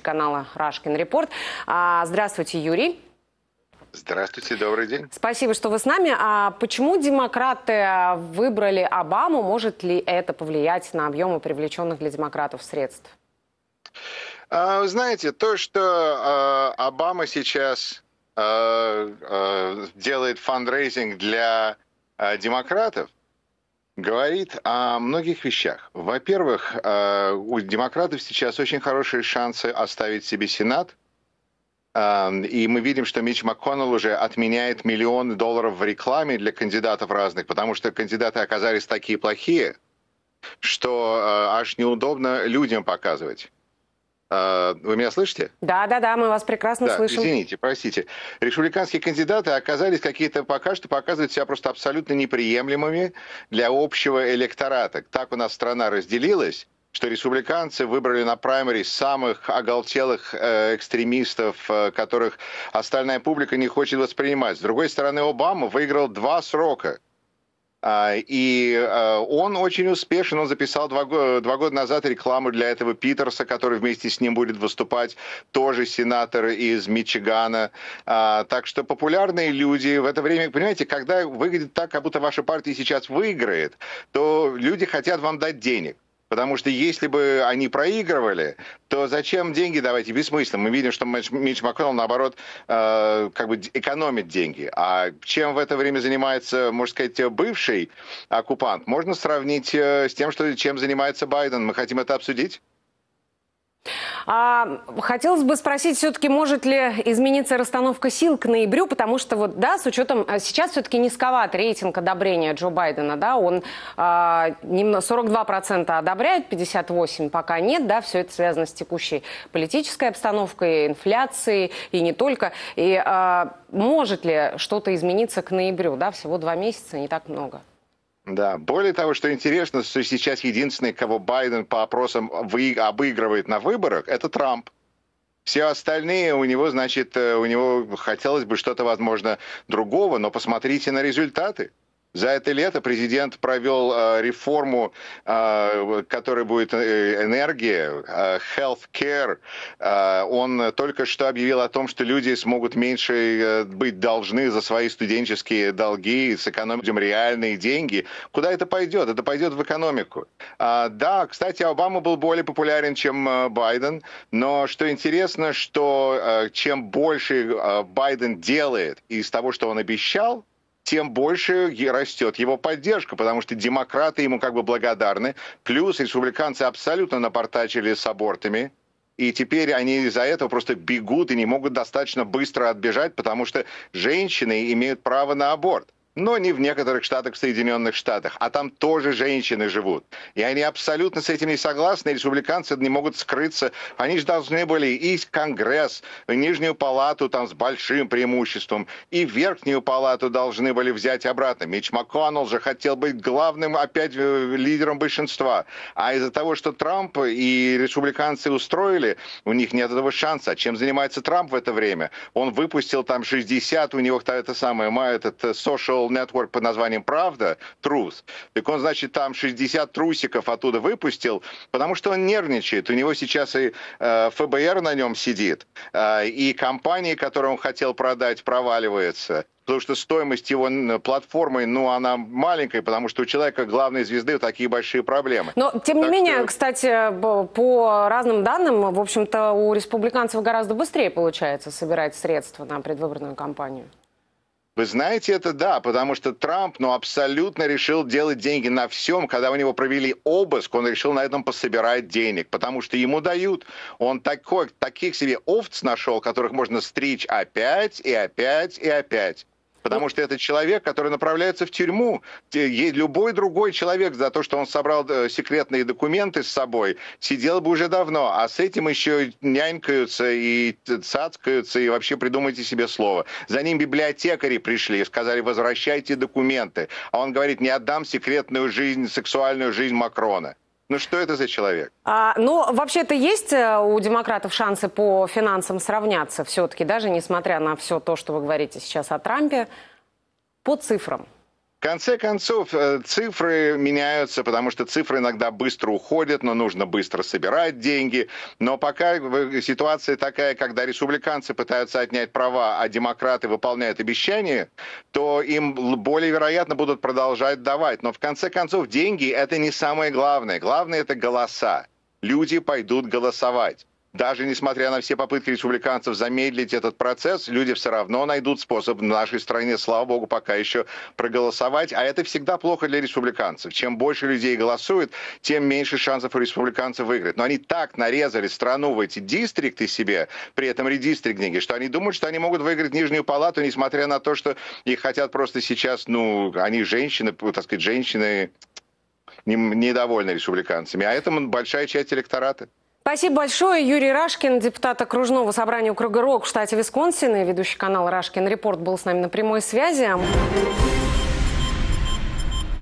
канала «Рашкин Репорт». А, здравствуйте, Юрий. Здравствуйте, добрый день. Спасибо, что вы с нами. А почему демократы выбрали Обаму? Может ли это повлиять на объемы привлеченных для демократов средств? Вы а, знаете, то, что а, Обама сейчас делает фандрейзинг для демократов – говорит о многих вещах. Во-первых, э, у демократов сейчас очень хорошие шансы оставить себе Сенат. Эм, и мы видим, что Мич МакКоннелл уже отменяет миллионы долларов в рекламе для кандидатов разных, потому что кандидаты оказались такие плохие, что э, аж неудобно людям показывать. А, вы меня слышите? Да, да, да, мы вас прекрасно да, слышим. Извините, простите. Республиканские кандидаты оказались какие-то пока что показывают себя просто абсолютно неприемлемыми для общего электората. Так у нас страна разделилась что республиканцы выбрали на праймере самых оголтелых э, экстремистов, э, которых остальная публика не хочет воспринимать. С другой стороны, Обама выиграл два срока – а, и а, он очень успешен, он записал два, два года назад рекламу для этого Питерса, который вместе с ним будет выступать, тоже сенатор из Мичигана. А, так что популярные люди в это время, понимаете, когда выглядит так, как будто ваша партия сейчас выиграет, то люди хотят вам дать денег. Потому что если бы они проигрывали, то зачем деньги давать? бессмысленно. Мы видим, что Митч Макконнелл, наоборот, э, как бы экономит деньги. А чем в это время занимается, можно сказать, бывший оккупант, можно сравнить э, с тем, что, чем занимается Байден. Мы хотим это обсудить? А, хотелось бы спросить, все-таки может ли измениться расстановка сил к ноябрю, потому что вот, да, с учетом, а, сейчас все-таки низковат рейтинг одобрения Джо Байдена, да, он а, 42% одобряет, 58% пока нет, да, все это связано с текущей политической обстановкой, инфляцией и не только. И а, может ли что-то измениться к ноябрю, да, всего два месяца, не так много? Да. Более того, что интересно, что сейчас единственный, кого Байден по опросам вы... обыгрывает на выборах, это Трамп. Все остальные у него, значит, э, у него хотелось бы что-то, возможно, другого, но посмотрите на результаты. За это лето президент провел э, реформу, э, которая будет э, энергия, health care. Он только что объявил о том, что люди смогут меньше быть должны за свои студенческие долги, сэкономим реальные деньги. Куда это пойдет? Это пойдет в экономику. А, да, кстати, Обама был более популярен, чем Байден, но что интересно, что чем больше Байден делает из того, что он обещал, тем больше растет его поддержка, потому что демократы ему как бы благодарны. Плюс республиканцы абсолютно напортачили с абортами, и теперь они из-за этого просто бегут и не могут достаточно быстро отбежать, потому что женщины имеют право на аборт но не в некоторых штатах в Соединенных Штатах, а там тоже женщины живут. И они абсолютно с этим не согласны, республиканцы не могут скрыться. Они же должны были и Конгресс, и Нижнюю палату там с большим преимуществом, и Верхнюю палату должны были взять обратно. Мич МакКоннелл же хотел быть главным опять э, лидером большинства. А из-за того, что Трамп и республиканцы устроили, у них нет этого шанса. А чем занимается Трамп в это время? Он выпустил там 60, у него это самое, этот э, social сделал нетворк под названием «Правда», «Трус», так он, значит, там 60 трусиков оттуда выпустил, потому что он нервничает. У него сейчас и э, ФБР на нем сидит, э, и компании, которые он хотел продать, проваливается потому что стоимость его платформы, ну, она маленькая, потому что у человека главной звезды такие большие проблемы. Но, тем не менее, что... кстати, по разным данным, в общем-то, у республиканцев гораздо быстрее получается собирать средства на предвыборную кампанию. Вы знаете это, да, потому что Трамп, ну, абсолютно решил делать деньги на всем. Когда у него провели обыск, он решил на этом пособирать денег, потому что ему дают. Он такой, таких себе овц нашел, которых можно стричь опять и опять и опять. Потому ну. что это человек, который направляется в тюрьму. Любой другой человек за то, что он собрал э, секретные документы с собой, сидел бы уже давно. А с этим еще нянькаются и цацкаются, и вообще придумайте себе слово. За ним библиотекари пришли и сказали, возвращайте документы. А он говорит, не отдам секретную жизнь, сексуальную жизнь Макрона. Ну что это за человек? А, ну, вообще-то есть э, у демократов шансы по финансам сравняться все-таки, даже несмотря на все то, что вы говорите сейчас о Трампе, по цифрам? конце концов, э, цифры меняются, потому что цифры иногда быстро уходят, но нужно быстро собирать деньги. Но пока э, ситуация такая, когда республиканцы пытаются отнять права, а демократы выполняют обещания, то им более вероятно будут продолжать давать. Но в конце концов, деньги – это не самое главное. Главное – это голоса. Люди пойдут голосовать. Даже несмотря на все попытки республиканцев замедлить этот процесс, люди все равно найдут способ в нашей стране, слава богу, пока еще проголосовать. А это всегда плохо для республиканцев. Чем больше людей голосует, тем меньше шансов у республиканцев выиграть. Но они так нарезали страну в эти дистрикты себе, при этом редистриктинге, что они думают, что они могут выиграть Нижнюю Палату, несмотря на то, что их хотят просто сейчас, ну, они женщины, так сказать, женщины недовольны республиканцами. А это большая часть электората. Спасибо большое. Юрий Рашкин, депутат окружного собрания округа РОК в штате Висконсин и ведущий канал «Рашкин Репорт» был с нами на прямой связи.